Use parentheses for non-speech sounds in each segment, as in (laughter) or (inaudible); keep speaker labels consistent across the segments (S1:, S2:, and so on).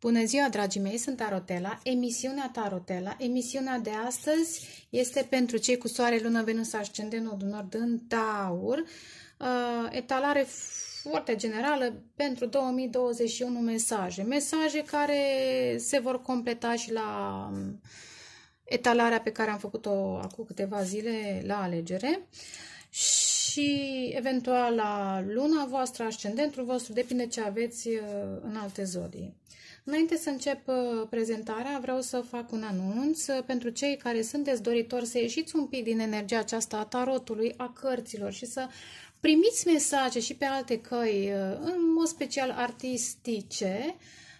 S1: Bună ziua, dragii mei, sunt Tarotela, emisiunea Tarotela. Emisiunea de astăzi este pentru cei cu soare, lună, venus, Ascende, nodul nord în taur. Uh, etalare foarte generală pentru 2021 mesaje. Mesaje care se vor completa și la um, etalarea pe care am făcut-o acum câteva zile la alegere. Și și eventual la luna voastră, ascendentul vostru, depinde ce aveți uh, în alte zodii. Înainte să încep uh, prezentarea, vreau să fac un anunț pentru cei care sunteți doritori să ieșiți un pic din energia aceasta a tarotului, a cărților și să primiți mesaje și pe alte căi, uh, în mod special artistice,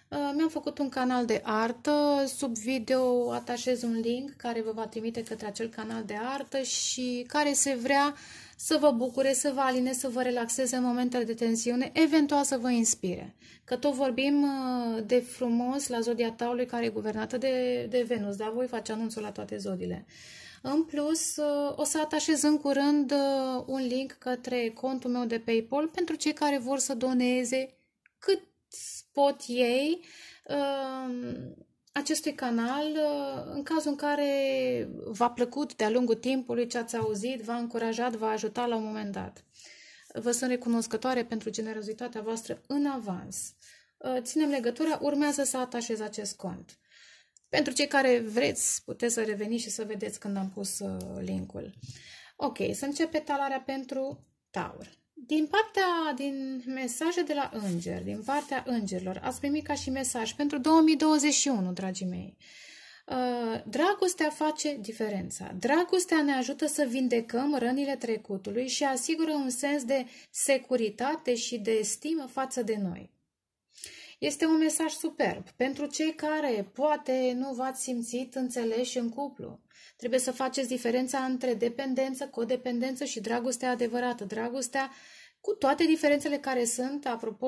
S1: uh, mi-am făcut un canal de artă, sub video atașez un link care vă va trimite către acel canal de artă și care se vrea uh, să vă bucure, să vă aline, să vă relaxeze în momentele de tensiune, eventual să vă inspire. Că tot vorbim uh, de frumos la zodia taului care e guvernată de, de Venus, dar voi face anunțul la toate zodiile. În plus, uh, o să atașez în curând uh, un link către contul meu de PayPal pentru cei care vor să doneze cât pot ei acestui canal uh, în cazul în care v-a plăcut de-a lungul timpului ce ați auzit, v-a încurajat, v-a ajutat la un moment dat. Vă sunt recunoscătoare pentru generozitatea voastră în avans. Uh, ținem legătura, urmează să atașez acest cont. Pentru cei care vreți, puteți să reveniți și să vedeți când am pus uh, linkul. Ok, să începe talarea pentru Taur. Din partea, din mesaje de la îngeri, din partea îngerilor, ați primit ca și mesaj pentru 2021, dragii mei. Uh, dragostea face diferența. Dragostea ne ajută să vindecăm rănile trecutului și asigură un sens de securitate și de stimă față de noi. Este un mesaj superb pentru cei care poate nu v-ați simțit înțeleși în cuplu. Trebuie să faceți diferența între dependență, codependență și dragostea adevărată. Dragostea cu toate diferențele care sunt. Apropo,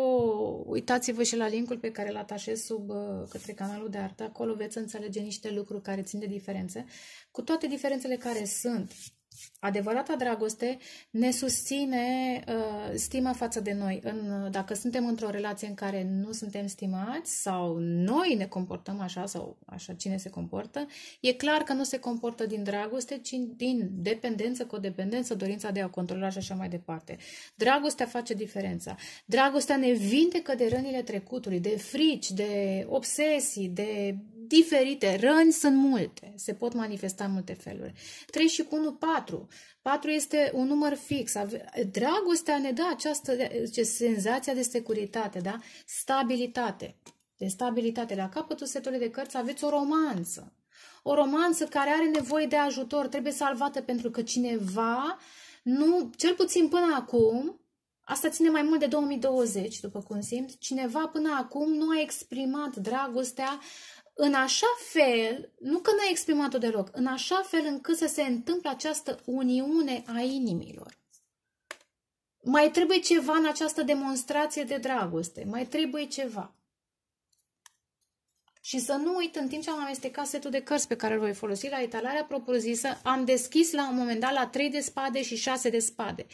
S1: uitați-vă și la linkul pe care îl atașez sub uh, către canalul de artă. Acolo veți înțelege niște lucruri care țin de diferențe. Cu toate diferențele care sunt, Adevărata dragoste ne susține uh, stima față de noi. În, dacă suntem într-o relație în care nu suntem stimați sau noi ne comportăm așa sau așa cine se comportă, e clar că nu se comportă din dragoste, ci din dependență, codependență, dorința de a controla și așa mai departe. Dragostea face diferența. Dragostea ne vindecă de rănile trecutului, de frici, de obsesii, de diferite, răni sunt multe, se pot manifesta în multe feluri. 3 și cu 1, 4. 4 este un număr fix. Dragostea ne dă această ce, senzația de securitate, da? stabilitate. De stabilitate. La capătul setului de cărți aveți o romanță. O romanță care are nevoie de ajutor, trebuie salvată pentru că cineva, nu, cel puțin până acum, Asta ține mai mult de 2020, după cum simt. Cineva până acum nu a exprimat dragostea în așa fel, nu că n-ai exprimat-o deloc, în așa fel încât să se întâmple această uniune a inimilor. Mai trebuie ceva în această demonstrație de dragoste, mai trebuie ceva. Și să nu uit în timp ce am amestecat setul de cărți pe care îl voi folosi la etalarea propriu-zisă, am deschis la un moment dat la 3 de spade și 6 de spade.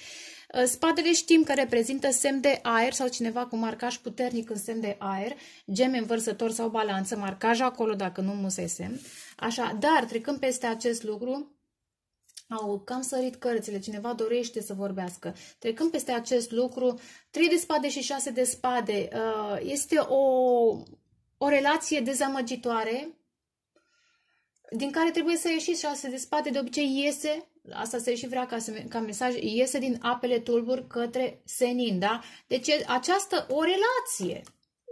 S1: Uh, spadele știm că reprezintă semn de aer sau cineva cu marcaj puternic în semn de aer, geme învărsător sau balanță, marcaj acolo dacă nu musesem. Așa, dar trecând peste acest lucru, au cam sărit cărțile, cineva dorește să vorbească. Trecând peste acest lucru, 3 de spade și 6 de spade uh, este o o relație dezamăgitoare din care trebuie să ieșiți și a se despate. De obicei iese, asta se și vrea ca, ca mesaj, iese din apele tulburi către senin, da? Deci această o relație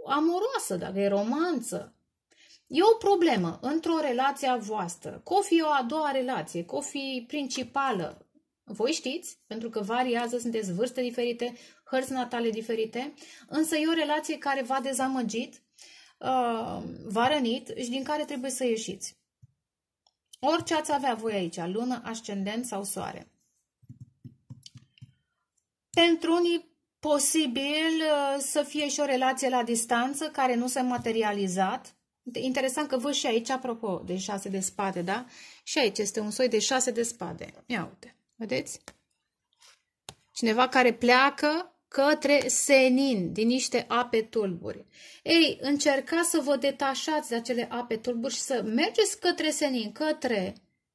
S1: amoroasă, dacă e romanță, E o problemă într-o relație a voastră. Că fi o a doua relație, că fi principală. Voi știți, pentru că variază, sunteți vârste diferite, hărți natale diferite, însă e o relație care v-a dezamăgit, Uh, v-a rănit și din care trebuie să ieșiți. Orice ați avea voi aici, lună, ascendent sau soare. Pentru unii posibil uh, să fie și o relație la distanță care nu s-a materializat. Interesant că văd și aici, apropo, de șase de spade, da? Și aici este un soi de șase de spade. Ia uite, vedeți? Cineva care pleacă către senin, din niște ape tulburi. Ei, încercați să vă detașați de acele ape tulburi și să mergeți către senin, către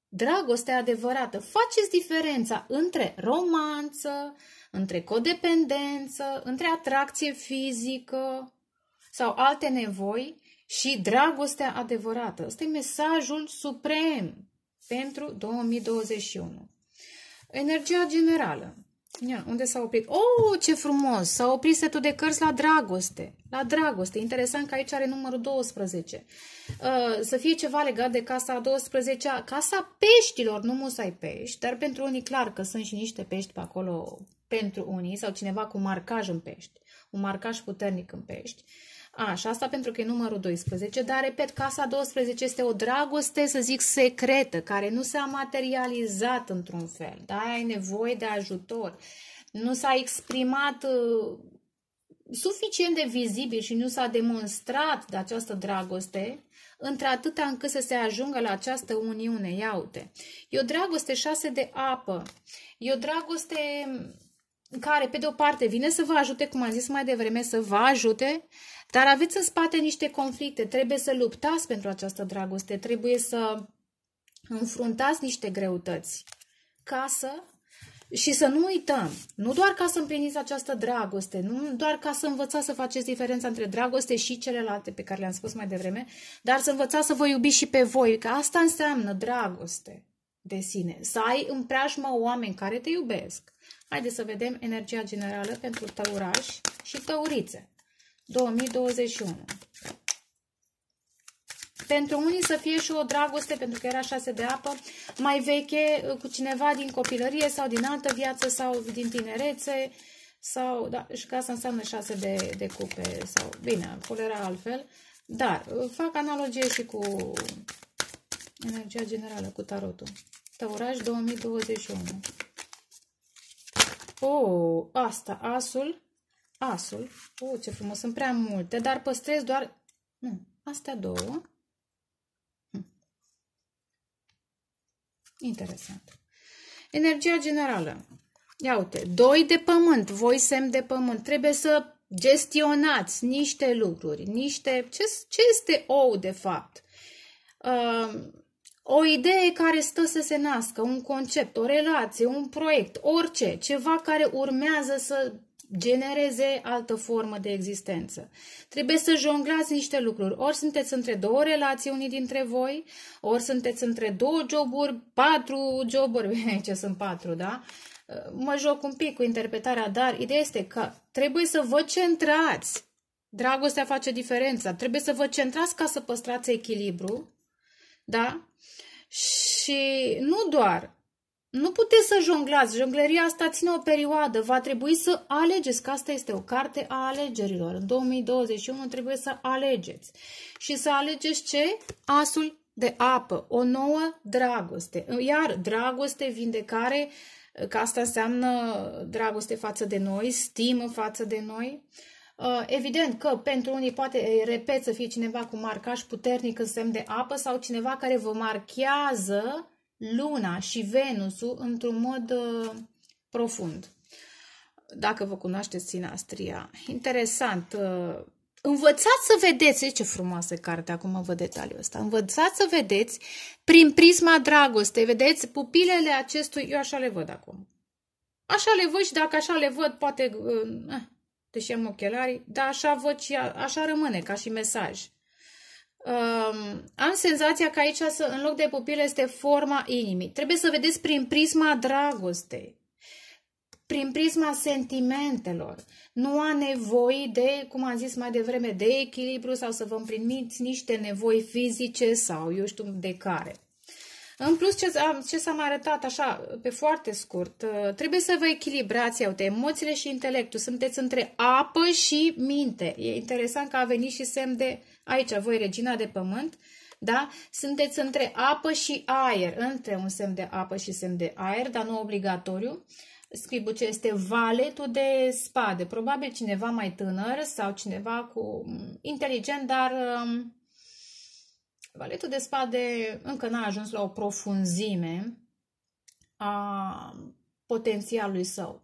S1: dragostea adevărată. Faceți diferența între romanță, între codependență, între atracție fizică sau alte nevoi și dragostea adevărată. Ăsta e mesajul suprem pentru 2021. Energia generală. Ia, unde s-a oprit? Oh, ce frumos! S-a oprit setul de cărți la dragoste. La dragoste. Interesant că aici are numărul 12. Uh, să fie ceva legat de casa 12-a. Casa peștilor, nu musai pești, dar pentru unii clar că sunt și niște pești pe acolo pentru unii sau cineva cu marcaj în pești. Un marcaj puternic în pești. Așa, asta pentru că e numărul 12, dar, repet, casa 12 este o dragoste, să zic, secretă, care nu s-a materializat într-un fel, da? Ai nevoie de ajutor. Nu s-a exprimat uh, suficient de vizibil și nu s-a demonstrat de această dragoste, într-atâta încât să se ajungă la această uniune. Iaute! E o dragoste șase de apă. E o dragoste care, pe de o parte, vine să vă ajute, cum am zis mai devreme, să vă ajute, dar aveți în spate niște conflicte, trebuie să luptați pentru această dragoste, trebuie să înfruntați niște greutăți ca să și să nu uităm, nu doar ca să împliniți această dragoste, nu doar ca să învățați să faceți diferența între dragoste și celelalte pe care le-am spus mai devreme, dar să învățați să vă iubiți și pe voi, că asta înseamnă dragoste de sine, să ai în preajmă oameni care te iubesc. Haideți să vedem energia generală pentru tăuraș și tăurițe. 2021. Pentru unii să fie și o dragoste, pentru că era șase de apă, mai veche uh, cu cineva din copilărie sau din altă viață sau din tinerețe, sau, da, și că asta înseamnă șase de, de cupe, sau, bine, acolo era altfel, dar uh, fac analogie și cu energia generală, cu tarotul. Tăuraș 2021. Oh, asta, asul asul. O, oh, ce frumos, sunt prea multe, dar păstrez doar... Nu, hmm, astea două. Hm. Interesant. Energia generală. Ia uite, doi de pământ, voi semn de pământ. Trebuie să gestionați niște lucruri, niște... Ce, ce este ou, de fapt? Uh, o idee care stă să se nască, un concept, o relație, un proiect, orice, ceva care urmează să genereze altă formă de existență. Trebuie să jonglați niște lucruri. Ori sunteți între două relații unii dintre voi, ori sunteți între două joburi, patru joburi, (laughs) bine, ce sunt patru, da? Mă joc un pic cu interpretarea, dar ideea este că trebuie să vă centrați. Dragostea face diferența. Trebuie să vă centrați ca să păstrați echilibru, da? Și nu doar, nu puteți să jonglați. Jongleria asta ține o perioadă. Va trebui să alegeți, că asta este o carte a alegerilor. În 2021 trebuie să alegeți. Și să alegeți ce? Asul de apă, o nouă dragoste. Iar dragoste, vindecare, că asta înseamnă dragoste față de noi, stimă față de noi. Uh, evident că pentru unii poate, repet, să fie cineva cu marcaș puternic în semn de apă sau cineva care vă marchează Luna și Venusul într-un mod uh, profund. Dacă vă cunoașteți sinastria. Interesant. Uh, învățați să vedeți, ce frumoasă carte, acum vă detaliul ăsta, învățați să vedeți prin prisma dragostei, vedeți pupilele acestui, eu așa le văd acum. Așa le văd și dacă așa le văd, poate, uh, eh, deși am ochelari. dar așa văd și așa rămâne, ca și mesaj. Um, am senzația că aici, în loc de pupilă, este forma inimii. Trebuie să vedeți prin prisma dragostei, prin prisma sentimentelor. Nu a nevoie de, cum am zis mai devreme, de echilibru sau să vă împrimiți niște nevoi fizice sau eu știu de care. În plus, ce, ce s-a mai arătat așa, pe foarte scurt, uh, trebuie să vă echilibrați, uite, emoțiile și intelectul. Sunteți între apă și minte. E interesant că a venit și semn de Aici voi, regina de pământ, da? Sunteți între apă și aer, între un semn de apă și semn de aer, dar nu obligatoriu. ce este valetul de spade. Probabil cineva mai tânăr sau cineva cu inteligent, dar um, valetul de spade încă n-a ajuns la o profunzime a potențialului său.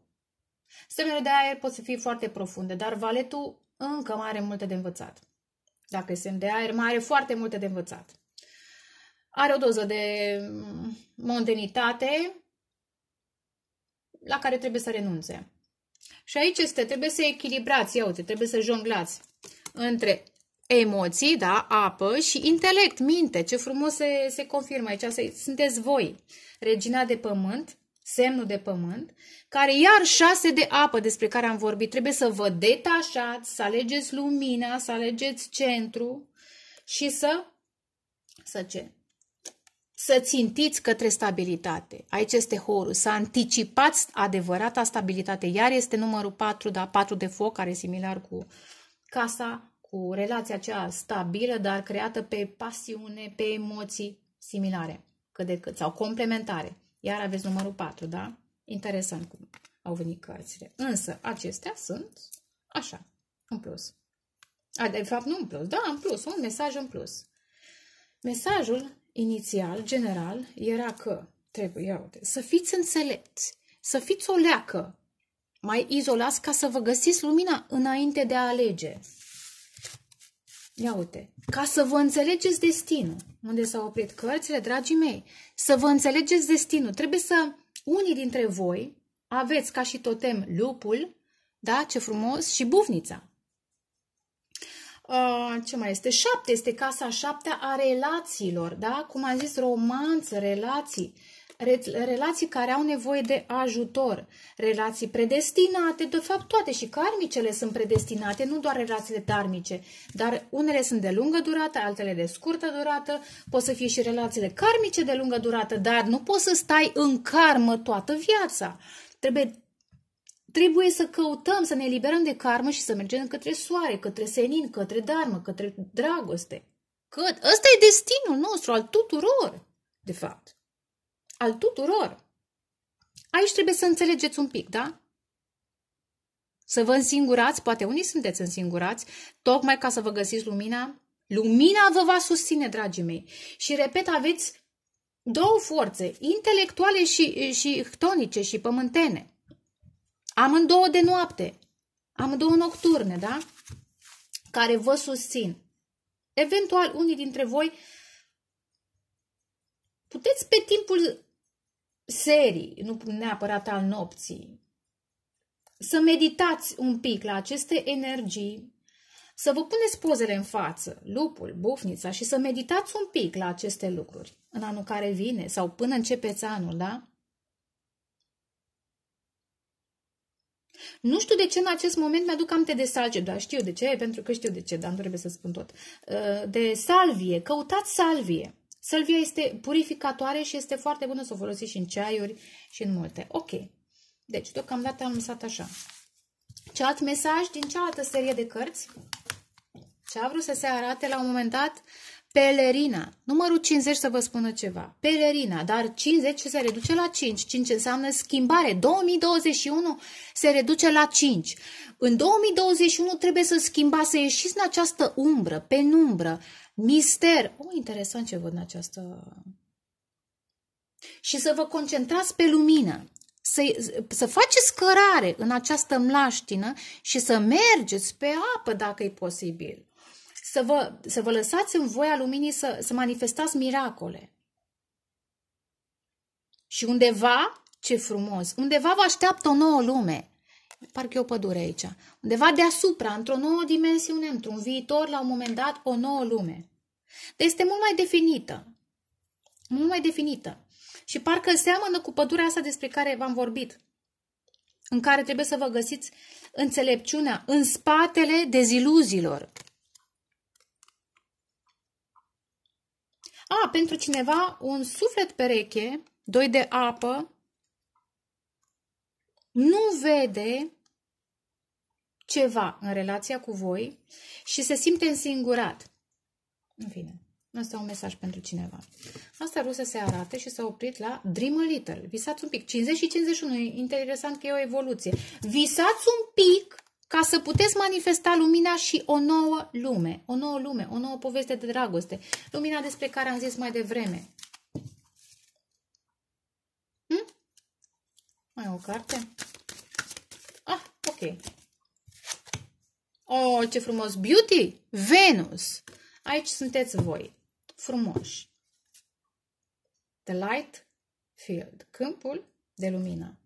S1: Semnele de aer pot să fie foarte profunde, dar valetul încă mai are multe de învățat dacă sunt de aer, mai are foarte multe de învățat. Are o doză de mm, mondenitate la care trebuie să renunțe. Și aici este, trebuie să echilibrați, ia uite, trebuie să jonglați între emoții, da, apă și intelect, minte. Ce frumos se, se confirmă aici, sunteți voi, regina de pământ, semnul de pământ, care iar șase de apă despre care am vorbit. Trebuie să vă detașați, să alegeți lumina, să alegeți centru și să, să ce? Să țintiți către stabilitate. Aici este horul. Să anticipați adevărata stabilitate. Iar este numărul 4, da, 4 de foc, care e similar cu casa, cu relația aceea stabilă, dar creată pe pasiune, pe emoții similare, cât de cât, sau complementare. Iar aveți numărul 4, da? Interesant cum au venit cărțile. Însă, acestea sunt așa, în plus. A, de fapt, nu în plus, da, în plus, un mesaj în plus. Mesajul inițial, general, era că trebuie ia uite, să fiți înțelepți, să fiți o leacă, mai izolați ca să vă găsiți lumina înainte de a alege. Ia uite, ca să vă înțelegeți destinul, unde s-au oprit cărțile, dragii mei, să vă înțelegeți destinul, trebuie să unii dintre voi aveți ca și totem lupul, da, ce frumos, și buvnița. Uh, ce mai este? Șapte este casa șaptea a relațiilor, da? Cum am zis, romanță, relații. Uh, relații care au nevoie de ajutor, relații predestinate, de fapt toate și karmicele sunt predestinate, nu doar relațiile darmice, dar unele sunt de lungă durată, altele de scurtă durată, pot să fie și relațiile karmice de lungă durată, dar nu poți să stai în karmă toată viața. Trebuie Trebuie să căutăm, să ne eliberăm de karmă și să mergem către soare, către senin, către darmă, către dragoste. Cât? ăsta e destinul nostru, al tuturor, de fapt al tuturor. Aici trebuie să înțelegeți un pic, da? Să vă însingurați, poate unii sunteți însingurați, tocmai ca să vă găsiți lumina. Lumina vă va susține, dragii mei. Și repet, aveți două forțe, intelectuale și, și tonice și pământene. două de noapte, am în două nocturne, da? Care vă susțin. Eventual, unii dintre voi puteți pe timpul serii, nu neapărat al nopții, să meditați un pic la aceste energii, să vă puneți pozele în față, lupul, bufnița și să meditați un pic la aceste lucruri în anul care vine sau până începeți anul, da? Nu știu de ce în acest moment mi-aduc aminte de salge, dar știu de ce, pentru că știu de ce, dar nu trebuie să spun tot. Ă, de salvie, căutați salvie. Salvia este purificatoare și este foarte bună să o folosiți și în ceaiuri și în multe. Ok. Deci, deocamdată am lăsat așa. Ce alt mesaj din cealaltă serie de cărți? Ce a vrut să se arate la un moment dat? Uh, Pelerina. Numărul 50 să vă spună ceva. Pelerina, dar 50 se reduce la 5. 5 înseamnă schimbare. 2021 se reduce la 5. În 2021 trebuie să schimbați, să ieșiți în această umbră, penumbră, mister. O, oh, interesant ce văd în această... Și să vă concentrați pe lumină. Să, să faceți cărare în această mlaștină și să mergeți pe apă dacă e posibil să vă, să vă lăsați în voia luminii să, să manifestați miracole. Și undeva, ce frumos, undeva vă așteaptă o nouă lume. Parcă e o pădure aici. Undeva deasupra, într-o nouă dimensiune, într-un viitor, la un moment dat, o nouă lume. Deci este mult mai definită. Mult mai definită. Și parcă seamănă cu pădurea asta despre care v-am vorbit. În care trebuie să vă găsiți înțelepciunea în spatele deziluziilor. A, pentru cineva un suflet pereche, doi de apă, nu vede ceva în relația cu voi și se simte însingurat. În fine, asta e un mesaj pentru cineva. Asta să se arate și s-a oprit la Dream a Little. Visați un pic. 50 și 51. E interesant că e o evoluție. Visați un pic ca să puteți manifesta lumina și o nouă lume, o nouă lume, o nouă poveste de dragoste, lumina despre care am zis mai devreme. Hm? Mai o carte? Ah, ok. Oh, ce frumos! Beauty! Venus! Aici sunteți voi, frumoși. The light field, câmpul de lumină.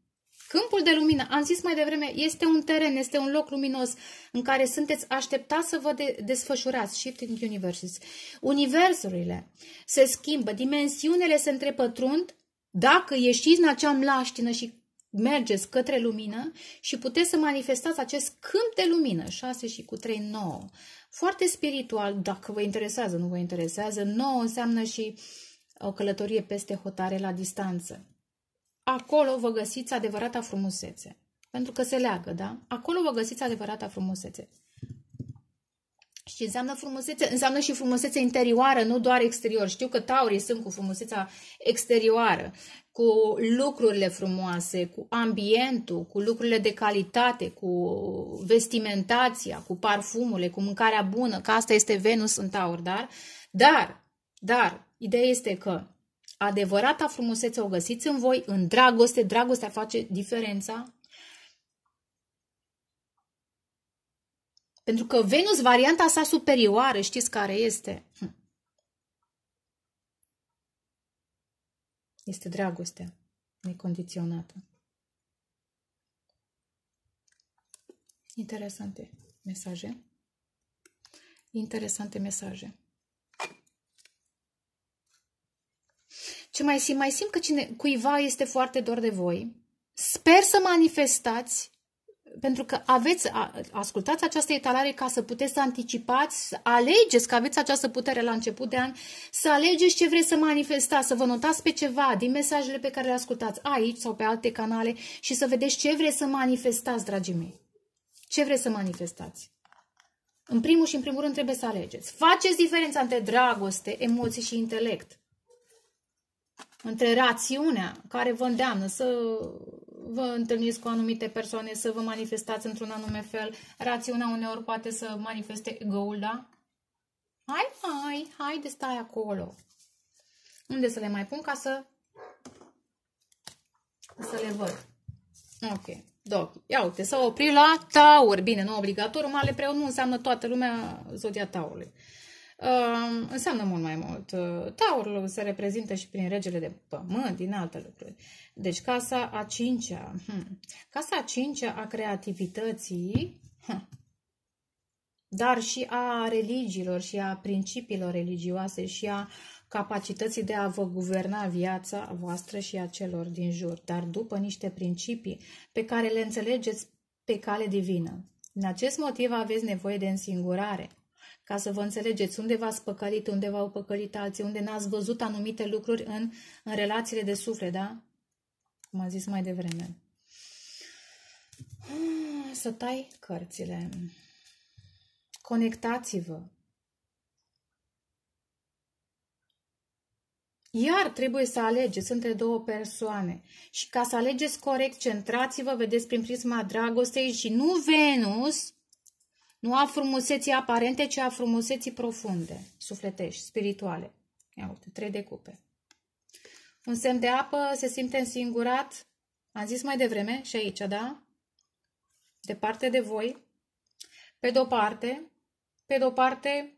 S1: Câmpul de lumină, am zis mai devreme, este un teren, este un loc luminos în care sunteți așteptați să vă de desfășurați. Shifting Universes. Universurile se schimbă, dimensiunile se întrepătrund dacă ieșiți în acea mlaștină și mergeți către lumină și puteți să manifestați acest câmp de lumină, 6 și cu 3, 9. Foarte spiritual, dacă vă interesează, nu vă interesează, 9 înseamnă și o călătorie peste hotare la distanță acolo vă găsiți adevărata frumusețe. Pentru că se leagă, da? Acolo vă găsiți adevărata frumusețe. Și înseamnă frumusețe, înseamnă și frumusețe interioară, nu doar exterior. Știu că taurii sunt cu frumusețea exterioară, cu lucrurile frumoase, cu ambientul, cu lucrurile de calitate, cu vestimentația, cu parfumurile, cu mâncarea bună, că asta este Venus în taur, dar, dar, dar, ideea este că Adevărata frumusețe o găsiți în voi, în dragoste, dragostea face diferența. Pentru că Venus, varianta sa superioară, știți care este? Hm. Este dragostea necondiționată. Interesante mesaje. Interesante mesaje. Ce mai simt? Mai simt că cine, cuiva este foarte dor de voi. Sper să manifestați, pentru că aveți, ascultați această etalare ca să puteți să anticipați, să alegeți, că aveți această putere la început de an, să alegeți ce vreți să manifestați, să vă notați pe ceva din mesajele pe care le ascultați aici sau pe alte canale și să vedeți ce vreți să manifestați, dragii mei. Ce vreți să manifestați? În primul și în primul rând trebuie să alegeți. Faceți diferența între dragoste, emoții și intelect între rațiunea care vă îndeamnă să vă întâlniți cu anumite persoane, să vă manifestați într-un anume fel, rațiunea uneori poate să manifeste ego-ul, da? Hai, hai, hai de stai acolo. Unde să le mai pun ca să să le văd. Ok, doc. Ia uite, s au oprit la taur. Bine, nu obligatoriu, ale preu nu înseamnă toată lumea zodia taurului. Ehm, înseamnă mult mai mult. Eh, taurul se reprezintă și prin regele de pământ, din alte lucruri. Deci casa a cincea. Hmm, casa a cincea a creativității, hmm, dar și a religiilor și a principiilor religioase și a capacității de a vă guverna viața voastră și a celor din jur, dar după niște principii pe care le înțelegeți pe cale divină. În acest motiv aveți nevoie de însingurare, ca să vă înțelegeți unde v-ați păcălit, unde v-au păcălit alții, unde n-ați văzut anumite lucruri în, în relațiile de suflet, da? Cum am zis mai devreme. Ah, să tai cărțile. Conectați-vă. Iar trebuie să alegeți între două persoane. Și ca să alegeți corect, centrați-vă, vedeți prin prisma dragostei și nu Venus, nu a frumuseții aparente, ci a frumuseții profunde, sufletești, spirituale. Ia uite, trei de cupe. Un semn de apă se simte însingurat, am zis mai devreme și aici, da? Departe de voi. Pe de-o parte, pe de-o parte,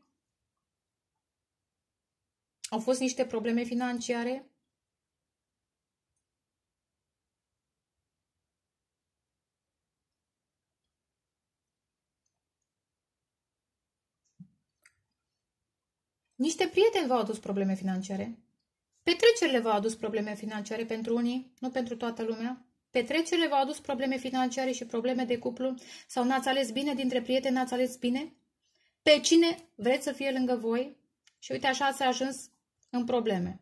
S1: au fost niște probleme financiare, Niște prieteni v-au adus probleme financiare. Petrecerile v-au adus probleme financiare pentru unii, nu pentru toată lumea. Petrecerile v-au adus probleme financiare și probleme de cuplu sau n-ați ales bine dintre prieteni, n-ați ales bine? Pe cine vreți să fie lângă voi? Și uite așa s-a ajuns în probleme.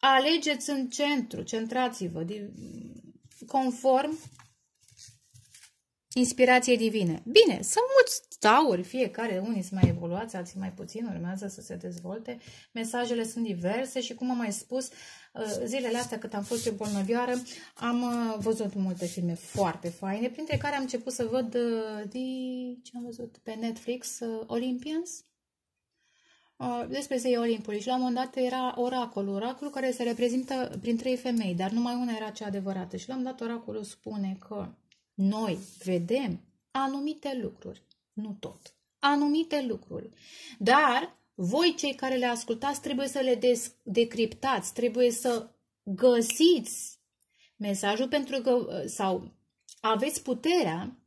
S1: Alegeți în centru, centrați-vă, conform Inspirație divină. Bine, sunt mulți tauri, fiecare, unii sunt mai evoluați, alții mai puțin, urmează să se dezvolte. Mesajele sunt diverse și, cum am mai spus, uh, zilele astea cât am fost eu bolnăvioară, am uh, văzut multe filme foarte faine, printre care am început să văd uh, de ce am văzut pe Netflix, Olympians, despre zei Olimpului și la un moment dat era oracolul, oracolul care se reprezintă prin trei femei, dar numai una era cea adevărată și la un dat oracolul spune că noi vedem anumite lucruri, nu tot, anumite lucruri. Dar voi, cei care le ascultați, trebuie să le decriptați, trebuie să găsiți mesajul pentru că, sau aveți puterea,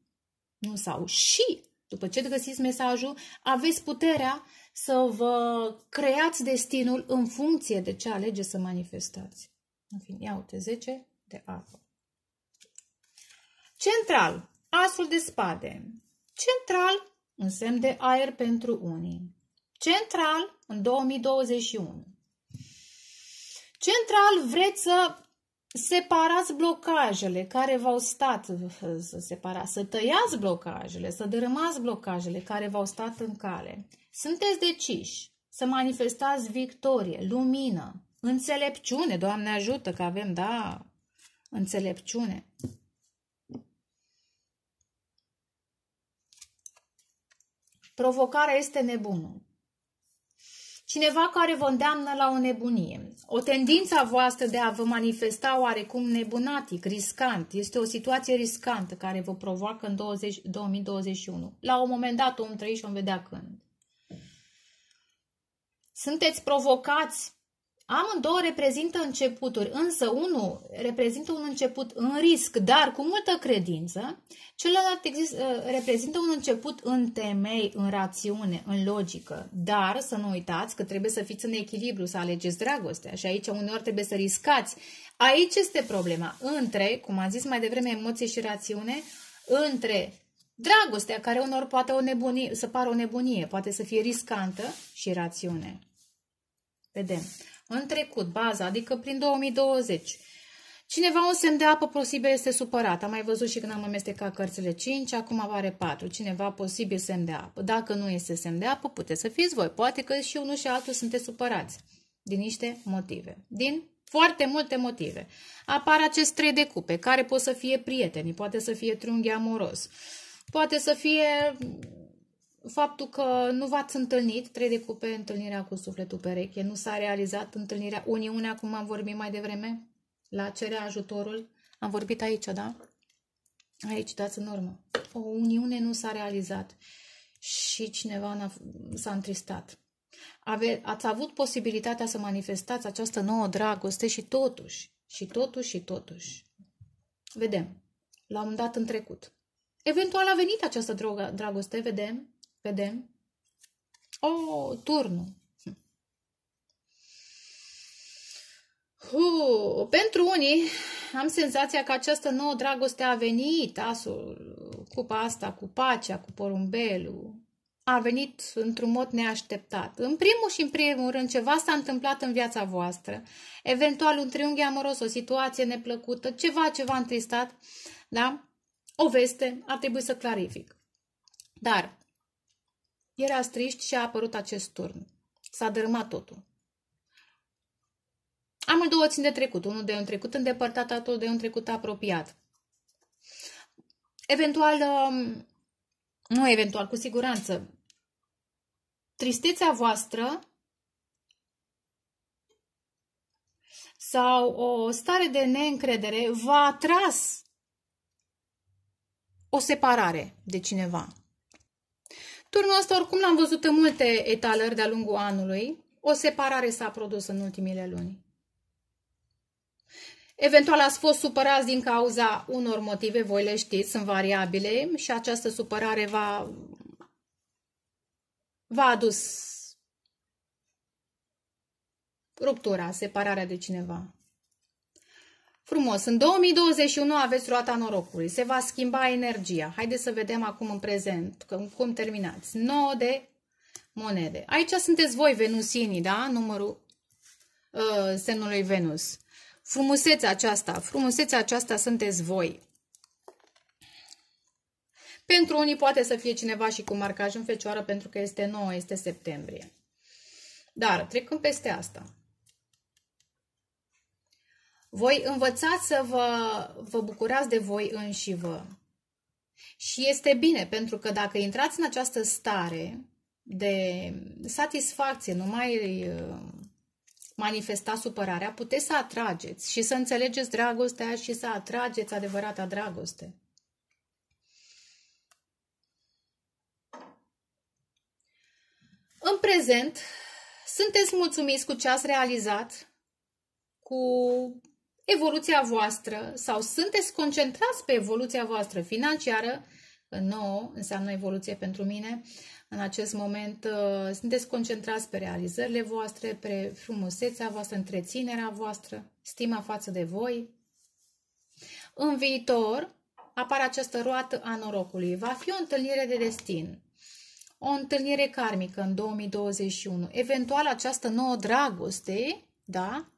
S1: nu sau și, după ce găsiți mesajul, aveți puterea să vă creați destinul în funcție de ce alege să manifestați. În fine, iau 10 de apă. Central, asul de spade. Central, un semn de aer pentru unii. Central, în 2021. Central, vreți să separați blocajele care v-au stat să separați, să tăiați blocajele, să dărâmați blocajele care v-au stat în cale. Sunteți deciși să manifestați victorie, lumină, înțelepciune, Doamne ajută că avem, da, înțelepciune. Provocarea este nebunul. Cineva care vă îndeamnă la o nebunie. O tendință a voastră de a vă manifesta oarecum nebunatic, riscant, este o situație riscantă care vă provoacă în 20, 2021. La un moment dat om trăi și om vedea când. Sunteți provocați Amândouă reprezintă începuturi, însă unul reprezintă un început în risc, dar cu multă credință, celălalt exist, uh, reprezintă un început în temei, în rațiune, în logică. Dar să nu uitați că trebuie să fiți în echilibru, să alegeți dragostea și aici uneori trebuie să riscați. Aici este problema între, cum am zis mai devreme, emoție și rațiune, între dragostea, care unor poate o nebunie, să pară o nebunie, poate să fie riscantă, și rațiune. Vedem în trecut, baza, adică prin 2020. Cineva un semn de apă posibil este supărat. Am mai văzut și când am amestecat cărțile 5, acum are 4. Cineva posibil semn de apă. Dacă nu este semn de apă, puteți să fiți voi. Poate că și unul și altul sunteți supărați. Din niște motive. Din foarte multe motive. Apar acest trei de cupe, care pot să fie prieteni, poate să fie triunghi amoros, poate să fie faptul că nu v-ați întâlnit, trei de cupe, întâlnirea cu sufletul pereche, nu s-a realizat întâlnirea, uniunea, cum am vorbit mai devreme, la cerea ajutorul, am vorbit aici, da? Aici, dați în urmă. O uniune nu s-a realizat și cineva s-a întristat. Ave, ați avut posibilitatea să manifestați această nouă dragoste și totuși, și totuși, și totuși. Vedem. La un dat în trecut. Eventual a venit această drogă, dragoste, vedem, Vedem. O, oh, turnul. Uh, pentru unii am senzația că această nouă dragoste a venit, asul, cupa asta, cu pacea, cu porumbelul, a venit într-un mod neașteptat. În primul și în primul rând, ceva s-a întâmplat în viața voastră, eventual un triunghi amoros, o situație neplăcută, ceva, ceva întristat, da? O veste, ar trebui să clarific. Dar era striști și a apărut acest turn. S-a dărâmat totul. două țin de trecut, unul de un trecut îndepărtat, altul de un trecut apropiat. Eventual, um, nu eventual, cu siguranță, tristețea voastră sau o stare de neîncredere v-a atras o separare de cineva. Turnul ăsta oricum l-am văzut în multe etalări de-a lungul anului. O separare s-a produs în ultimile luni. Eventual ați fost supărați din cauza unor motive, voi le știți, sunt variabile și această supărare va va adus ruptura, separarea de cineva. Frumos, în 2021 aveți roata norocului, se va schimba energia. Haideți să vedem acum în prezent cum terminați. 9 de monede. Aici sunteți voi, venusinii, da? Numărul uh, semnului Venus. Frumusețea aceasta, frumusețea aceasta sunteți voi. Pentru unii poate să fie cineva și cu marcaj în fecioară pentru că este 9, este septembrie. Dar trecând peste asta, voi învățați să vă, vă bucurați de voi înși vă. Și este bine, pentru că dacă intrați în această stare de satisfacție, nu mai uh, manifesta supărarea, puteți să atrageți și să înțelegeți dragostea și să atrageți adevărata dragoste. În prezent, sunteți mulțumiți cu ce ați realizat, cu evoluția voastră sau sunteți concentrați pe evoluția voastră financiară, nouă înseamnă evoluție pentru mine, în acest moment uh, sunteți concentrați pe realizările voastre, pe frumusețea voastră, întreținerea voastră, stima față de voi. În viitor apare această roată a norocului. Va fi o întâlnire de destin, o întâlnire karmică în 2021. Eventual această nouă dragoste, da,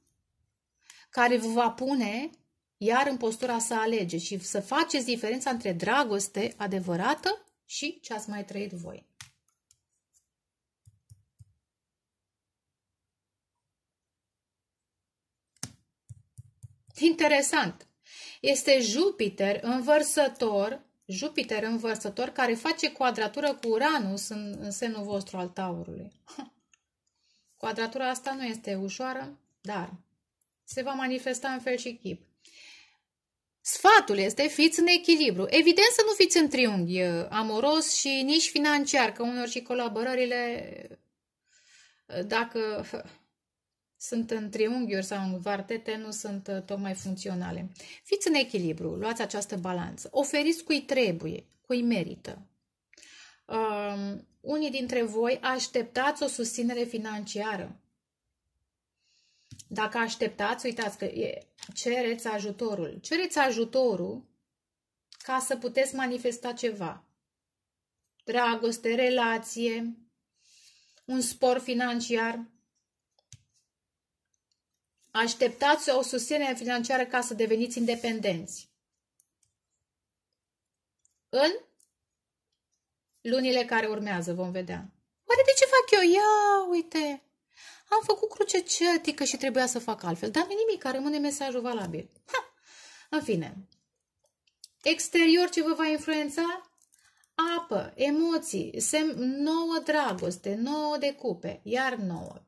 S1: care vă va pune iar în postura să alegeți și să faceți diferența între dragoste adevărată și ce ați mai trăit voi. Interesant. Este Jupiter învărsător, Jupiter învărsător care face cuadratură cu Uranus în, în semnul vostru al Taurului. Cuadratura asta nu este ușoară, dar se va manifesta în fel și chip. Sfatul este fiți în echilibru. Evident să nu fiți în triunghi amoros și nici financiar, că unor și colaborările, dacă (laughs) sunt în triunghiuri sau în vartete, nu sunt tocmai funcționale. Fiți în echilibru, luați această balanță. Oferiți cui trebuie, cui merită. Um, unii dintre voi așteptați o susținere financiară. Dacă așteptați, uitați că e, cereți ajutorul. Cereți ajutorul ca să puteți manifesta ceva. Dragoste, relație, un spor financiar. Așteptați o susținere financiară ca să deveniți independenți. În lunile care urmează vom vedea. Oare de ce fac eu? Ia uite! Am făcut cruce certică și trebuia să fac altfel. Dar nu nimic, rămâne mesajul valabil. Ha! În fine. Exterior ce vă va influența? Apă, emoții, sem- nouă dragoste, nouă de cupe, iar nouă.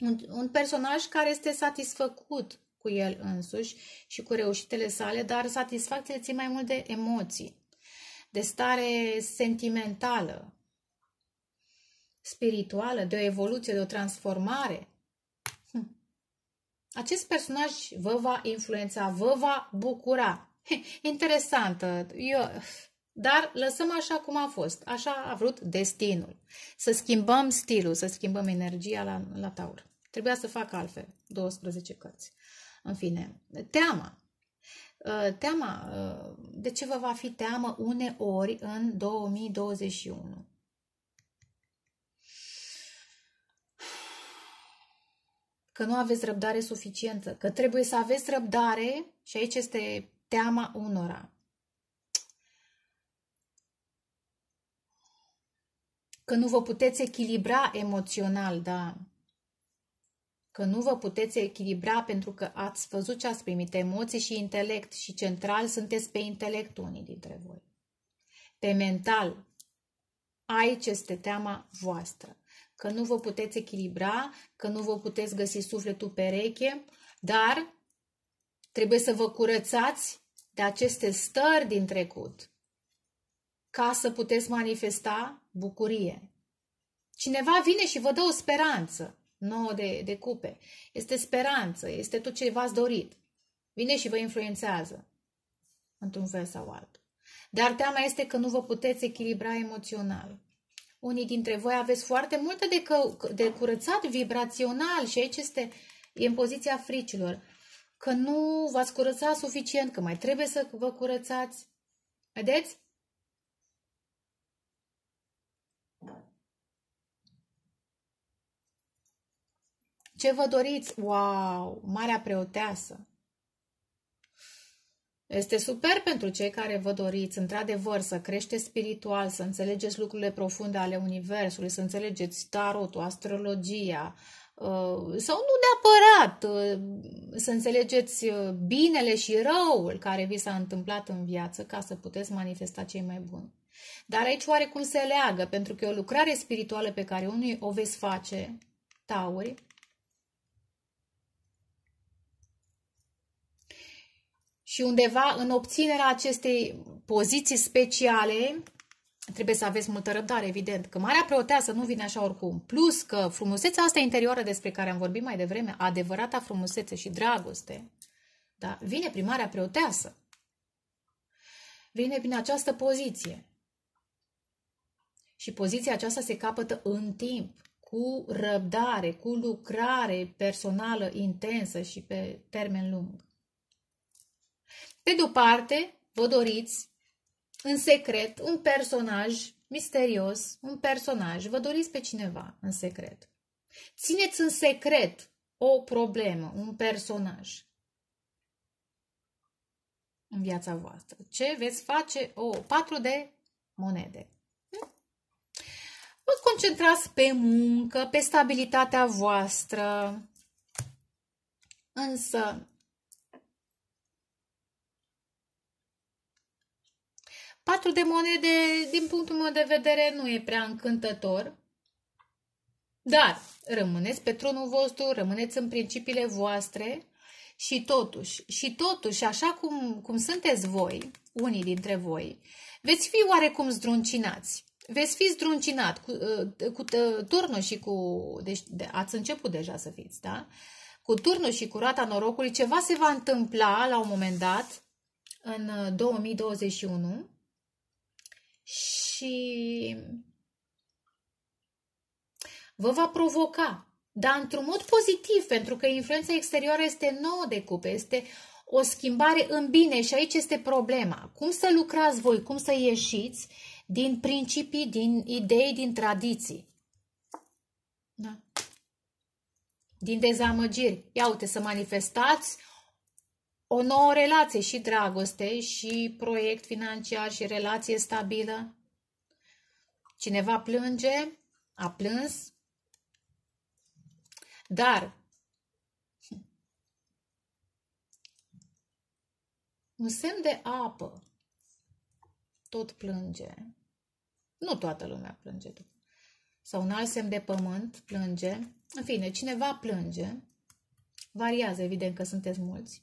S1: Un, un personaj care este satisfăcut cu el însuși și cu reușitele sale, dar satisfacție țin mai mult de emoții, de stare sentimentală, spirituală, de o evoluție, de o transformare. Hm. Acest personaj vă va influența, vă va bucura. interesantă, eu, dar lăsăm așa cum a fost, așa a vrut destinul. Să schimbăm stilul, să schimbăm energia la, la taur. Trebuia să fac altfel, 12 cărți. În fine, teama. Uh, teama, uh, de ce vă va fi teamă uneori în 2021? că nu aveți răbdare suficientă, că trebuie să aveți răbdare și aici este teama unora. Că nu vă puteți echilibra emoțional, da. Că nu vă puteți echilibra pentru că ați văzut ce ați primit, emoții și intelect și central sunteți pe intelect unii dintre voi. Pe mental, aici este teama voastră că nu vă puteți echilibra, că nu vă puteți găsi sufletul pereche, dar trebuie să vă curățați de aceste stări din trecut ca să puteți manifesta bucurie. Cineva vine și vă dă o speranță nouă de, de cupe. Este speranță, este tot ce v-ați dorit. Vine și vă influențează într-un fel sau altul. Dar teama este că nu vă puteți echilibra emoțional. Unii dintre voi aveți foarte multe de, că, de curățat vibrațional și aici este e în poziția fricilor. Că nu v-ați curățat suficient, că mai trebuie să vă curățați. Vedeți? Ce vă doriți? Wow! Marea preoteasă! Este super pentru cei care vă doriți, într-adevăr, să creșteți spiritual, să înțelegeți lucrurile profunde ale Universului, să înțelegeți tarotul, astrologia, uh, sau nu neapărat uh, să înțelegeți uh, binele și răul care vi s-a întâmplat în viață ca să puteți manifesta cei mai buni. Dar aici oarecum se leagă, pentru că e o lucrare spirituală pe care unii o veți face, tauri, și undeva în obținerea acestei poziții speciale trebuie să aveți multă răbdare, evident, că marea preoteasă nu vine așa oricum. Plus că frumusețea asta interioară despre care am vorbit mai devreme, adevărata frumusețe și dragoste, da, vine prin marea preoteasă. Vine prin această poziție. Și poziția aceasta se capătă în timp, cu răbdare, cu lucrare personală intensă și pe termen lung. Pe de-o parte, vă doriți în secret un personaj misterios, un personaj, vă doriți pe cineva în secret. Țineți în secret o problemă, un personaj în viața voastră. Ce veți face? O, patru de monede. Vă concentrați pe muncă, pe stabilitatea voastră, însă Patru de monede, din punctul meu de vedere, nu e prea încântător. Dar rămâneți pe tronul vostru, rămâneți în principiile voastre și totuși, și totuși, așa cum, cum sunteți voi, unii dintre voi, veți fi oarecum zdruncinați. Veți fi zdruncinat cu, ă, cu ă, turnul și cu... Deci ați început deja să fiți, da? Cu turnul și cu roata norocului, ceva se va întâmpla la un moment dat în 2021 ă, și vă va provoca, dar într-un mod pozitiv, pentru că influența exterioară este nouă de cupe, este o schimbare în bine și aici este problema. Cum să lucrați voi, cum să ieșiți din principii, din idei, din tradiții. Da. Din dezamăgiri. Ia uite, să manifestați o nouă relație și dragoste și proiect financiar și relație stabilă. Cineva plânge, a plâns, dar un semn de apă tot plânge. Nu toată lumea plânge. Sau un alt semn de pământ plânge. În fine, cineva plânge. Variază, evident că sunteți mulți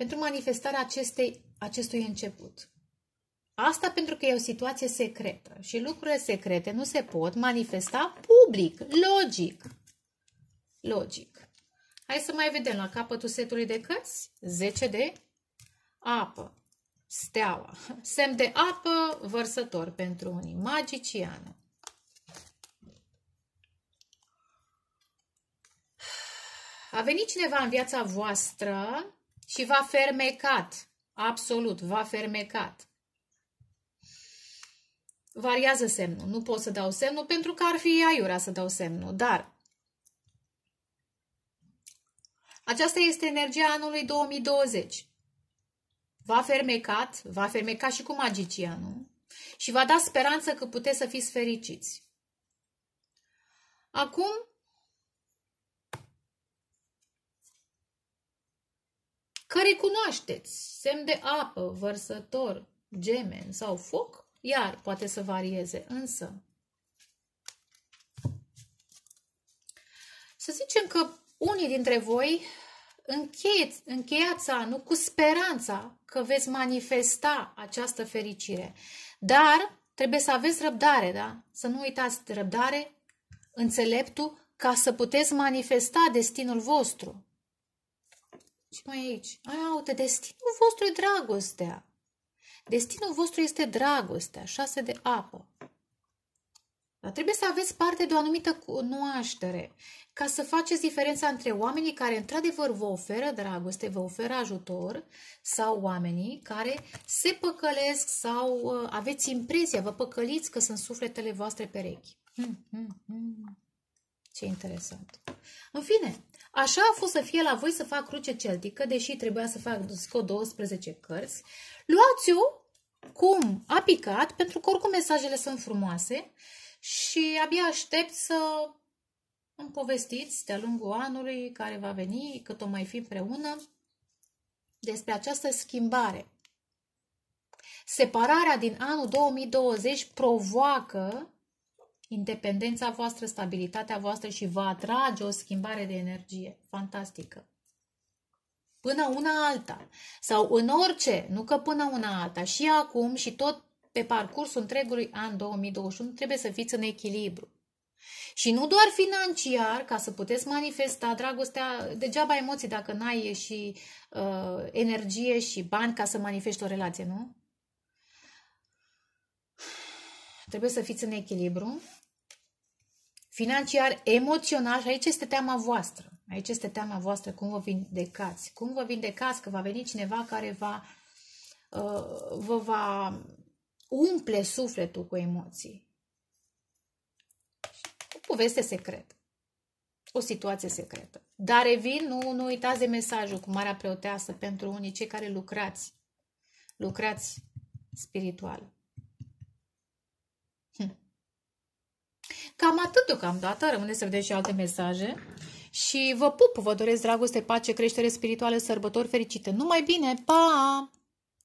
S1: pentru manifestarea acestei, acestui început. Asta pentru că e o situație secretă și lucrurile secrete nu se pot manifesta public, logic. Logic. Hai să mai vedem la capătul setului de cărți. 10 de apă. Steaua. (laughs) Semn de apă vărsător pentru unii. Magiciană. (sighs) A venit cineva în viața voastră și va fermecat. Absolut, va fermecat. Variază semnul. Nu pot să dau semnul pentru că ar fi aiurea să dau semnul, dar aceasta este energia anului 2020. Va fermecat, va fermeca și cu magicia, nu? Și va da speranță că puteți să fiți fericiți. Acum care cunoașteți, semn de apă, vărsător, gemen sau foc, iar poate să varieze, însă să zicem că unii dintre voi încheiați, încheiați anul cu speranța că veți manifesta această fericire. Dar trebuie să aveți răbdare, da? Să nu uitați răbdare, înțeleptul, ca să puteți manifesta destinul vostru. Și mai aici. Aia, uite, destinul vostru e dragostea. Destinul vostru este dragostea, șase de apă. Dar trebuie să aveți parte de o anumită cunoaștere ca să faceți diferența între oamenii care într-adevăr vă oferă dragoste, vă oferă ajutor sau oamenii care se păcălesc sau uh, aveți impresia, vă păcăliți că sunt sufletele voastre perechi. Hmm, hmm, hmm. Ce interesant. În fine, Așa a fost să fie la voi să fac cruce celtică, deși trebuia să fac scot 12 cărți. Luați-o cum a picat, pentru că oricum mesajele sunt frumoase și abia aștept să îmi povestiți de-a lungul anului care va veni, cât o mai fi împreună, despre această schimbare. Separarea din anul 2020 provoacă independența voastră, stabilitatea voastră și vă atrage o schimbare de energie fantastică. Până una alta. Sau în orice, nu că până una alta. Și acum și tot pe parcursul întregului an 2021 trebuie să fiți în echilibru. Și nu doar financiar, ca să puteți manifesta dragostea, degeaba emoții dacă n-ai și uh, energie și bani ca să manifesti o relație, nu? Trebuie să fiți în echilibru financiar, emoțional și aici este teama voastră. Aici este teama voastră, cum vă vindecați. Cum vă vindecați, că va veni cineva care va, uh, vă va umple sufletul cu emoții. O poveste secretă. O situație secretă. Dar revin, nu, nu uitați de mesajul cu Marea Preoteasă pentru unii cei care lucrați. Lucrați spiritual. Cam atât deocamdată, rămâne să vedeți și alte mesaje. Și vă pup, vă doresc dragoste, pace, creștere spirituală, sărbători fericite. Numai bine, pa!